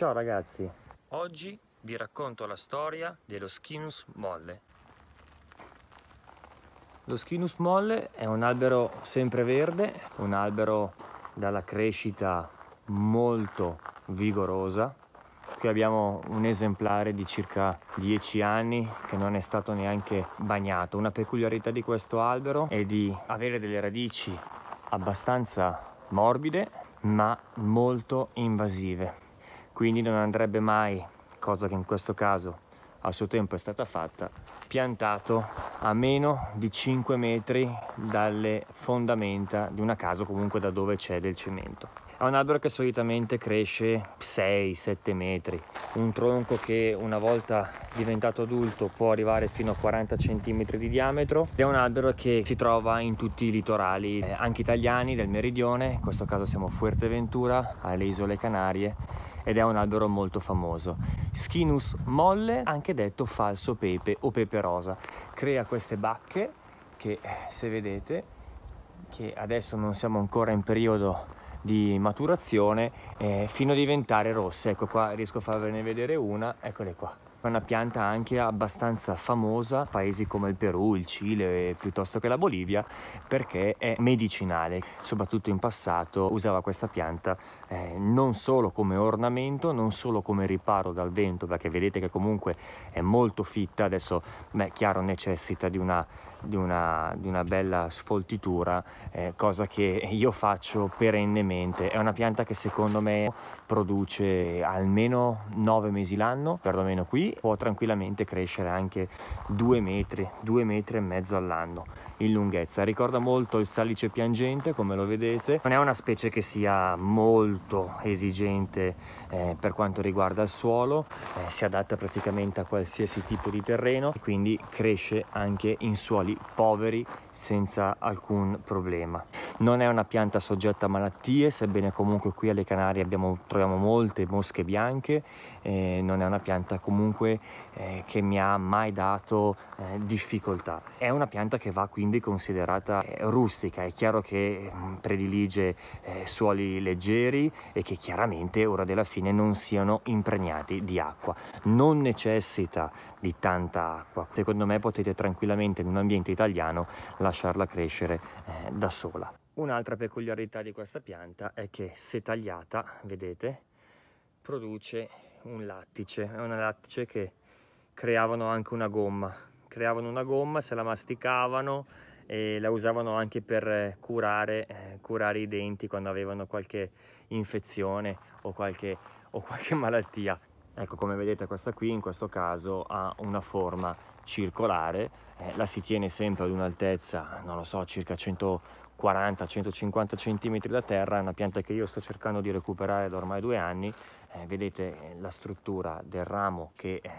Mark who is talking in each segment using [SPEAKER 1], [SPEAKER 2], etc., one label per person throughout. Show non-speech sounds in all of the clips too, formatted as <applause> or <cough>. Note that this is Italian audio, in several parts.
[SPEAKER 1] Ciao ragazzi! Oggi vi racconto la storia dello Skinus molle. Lo Skinus molle è un albero sempreverde, un albero dalla crescita molto vigorosa. Qui abbiamo un esemplare di circa 10 anni che non è stato neanche bagnato. Una peculiarità di questo albero è di avere delle radici abbastanza morbide ma molto invasive quindi non andrebbe mai, cosa che in questo caso a suo tempo è stata fatta, piantato a meno di 5 metri dalle fondamenta di una casa o comunque da dove c'è del cemento. È un albero che solitamente cresce 6-7 metri, un tronco che una volta diventato adulto può arrivare fino a 40 cm di diametro ed è un albero che si trova in tutti i litorali, eh, anche italiani del meridione, in questo caso siamo a Fuerteventura, alle isole Canarie ed è un albero molto famoso. Schinus molle, anche detto falso pepe o pepe rosa, crea queste bacche che eh, se vedete che adesso non siamo ancora in periodo di maturazione eh, fino a diventare rosse. Ecco qua riesco a farvene vedere una, eccole qua. È una pianta anche abbastanza famosa, paesi come il Perù, il Cile piuttosto che la Bolivia, perché è medicinale. Soprattutto in passato usava questa pianta eh, non solo come ornamento, non solo come riparo dal vento, perché vedete che comunque è molto fitta, adesso è chiaro necessita di una di una, di una, bella sfoltitura, eh, cosa che io faccio perennemente. È una pianta che secondo me produce almeno 9 mesi l'anno, perlomeno qui, può tranquillamente crescere anche 2 metri, 2 metri e mezzo all'anno in lunghezza. Ricorda molto il salice piangente, come lo vedete. Non è una specie che sia molto esigente eh, per quanto riguarda il suolo, eh, si adatta praticamente a qualsiasi tipo di terreno e quindi cresce anche in suoli poveri senza alcun problema. Non è una pianta soggetta a malattie, sebbene comunque qui alle Canarie abbiamo, troviamo molte mosche bianche, eh, non è una pianta comunque eh, che mi ha mai dato eh, difficoltà. È una pianta che va quindi quindi considerata eh, rustica. È chiaro che mm, predilige eh, suoli leggeri e che chiaramente ora della fine non siano impregnati di acqua. Non necessita di tanta acqua. Secondo me potete tranquillamente in un ambiente italiano lasciarla crescere eh, da sola. Un'altra peculiarità di questa pianta è che se tagliata, vedete, produce un lattice, è un lattice che creavano anche una gomma creavano una gomma, se la masticavano e la usavano anche per eh, curare, eh, curare i denti quando avevano qualche infezione o qualche, o qualche <laughs> malattia. Ecco, come vedete questa qui in questo caso ha una forma circolare, eh, la si tiene sempre ad un'altezza, non lo so, circa 140-150 cm da terra, è una pianta che io sto cercando di recuperare da ormai due anni, eh, vedete eh, la struttura del ramo che eh,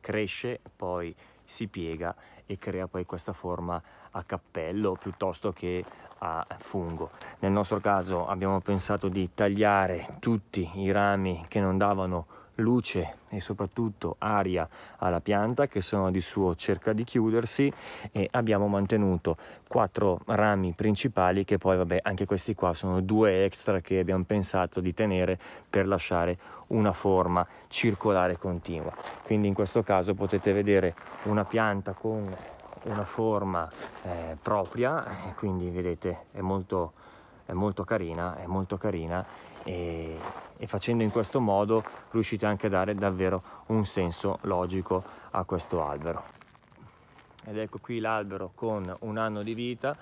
[SPEAKER 1] cresce, poi si piega e crea poi questa forma a cappello piuttosto che a fungo. Nel nostro caso abbiamo pensato di tagliare tutti i rami che non davano luce e soprattutto aria alla pianta che sono di suo cerca di chiudersi e abbiamo mantenuto quattro rami principali che poi vabbè anche questi qua sono due extra che abbiamo pensato di tenere per lasciare una forma circolare continua quindi in questo caso potete vedere una pianta con una forma eh, propria quindi vedete è molto è molto carina, è molto carina e, e, facendo in questo modo riuscite anche a dare davvero un senso logico a questo albero. Ed ecco qui l'albero con un anno di vita,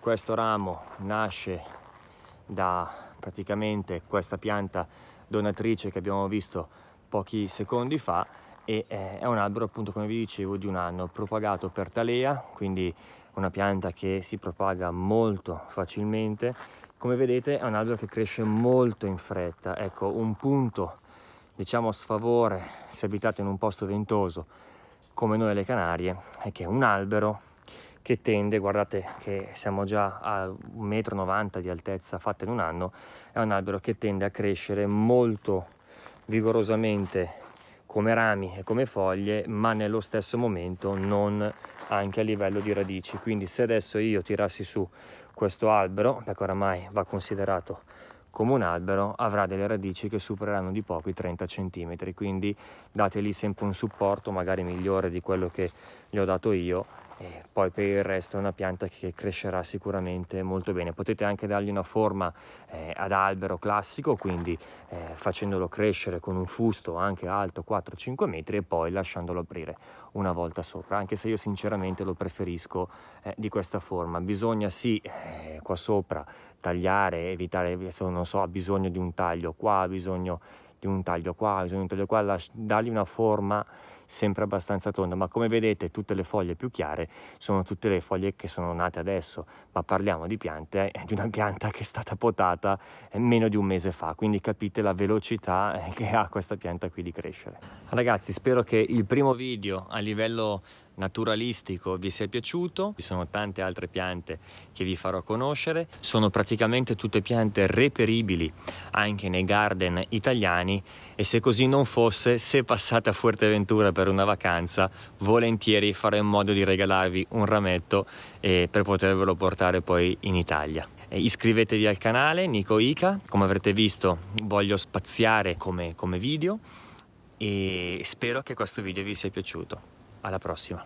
[SPEAKER 1] questo ramo nasce da praticamente questa pianta donatrice che abbiamo visto pochi secondi fa e eh, è un albero appunto come vi dicevo di un anno propagato per talea quindi una pianta che si propaga molto facilmente come vedete è un albero che cresce molto in fretta ecco un punto diciamo a sfavore se abitate in un posto ventoso come noi alle Canarie è che un albero che tende guardate che siamo già a 1,90 m di altezza fatta in un anno è un albero che tende a crescere molto vigorosamente come rami e come foglie ma nello stesso momento non anche a livello di radici quindi se adesso io tirassi su questo albero, perché oramai va considerato come un albero, avrà delle radici che supereranno di poco i 30 cm, quindi date lì sempre un supporto magari migliore di quello che gli ho dato io e poi per il resto è una pianta che crescerà sicuramente molto bene potete anche dargli una forma eh, ad albero classico quindi eh, facendolo crescere con un fusto anche alto 4-5 metri e poi lasciandolo aprire una volta sopra anche se io sinceramente lo preferisco eh, di questa forma bisogna sì eh, qua sopra tagliare evitare se non so ha bisogno di un taglio qua ha bisogno di un taglio qua, bisogna un taglio qua, las- dargli una forma sempre abbastanza tonda, ma come vedete tutte le foglie più chiare sono tutte le foglie che sono nate adesso, ma parliamo di piante, eh, di una pianta che è stata potata eh, meno di un mese fa, quindi capite la velocità eh, che ha questa pianta qui di crescere. Ragazzi, spero che il primo video a livello naturalistico vi sia piaciuto. Ci sono tante altre piante che vi farò conoscere. Sono praticamente tutte piante reperibili anche nei garden italiani e se così non fosse, se passate a Fuerteventura per una vacanza, volentieri farò in modo di regalarvi un rametto eh, per potervelo portare poi in Italia iscrivetevi al canale Nico Ica, come avrete visto voglio spaziare come, come video e spero che questo video vi sia piaciuto. Alla prossima!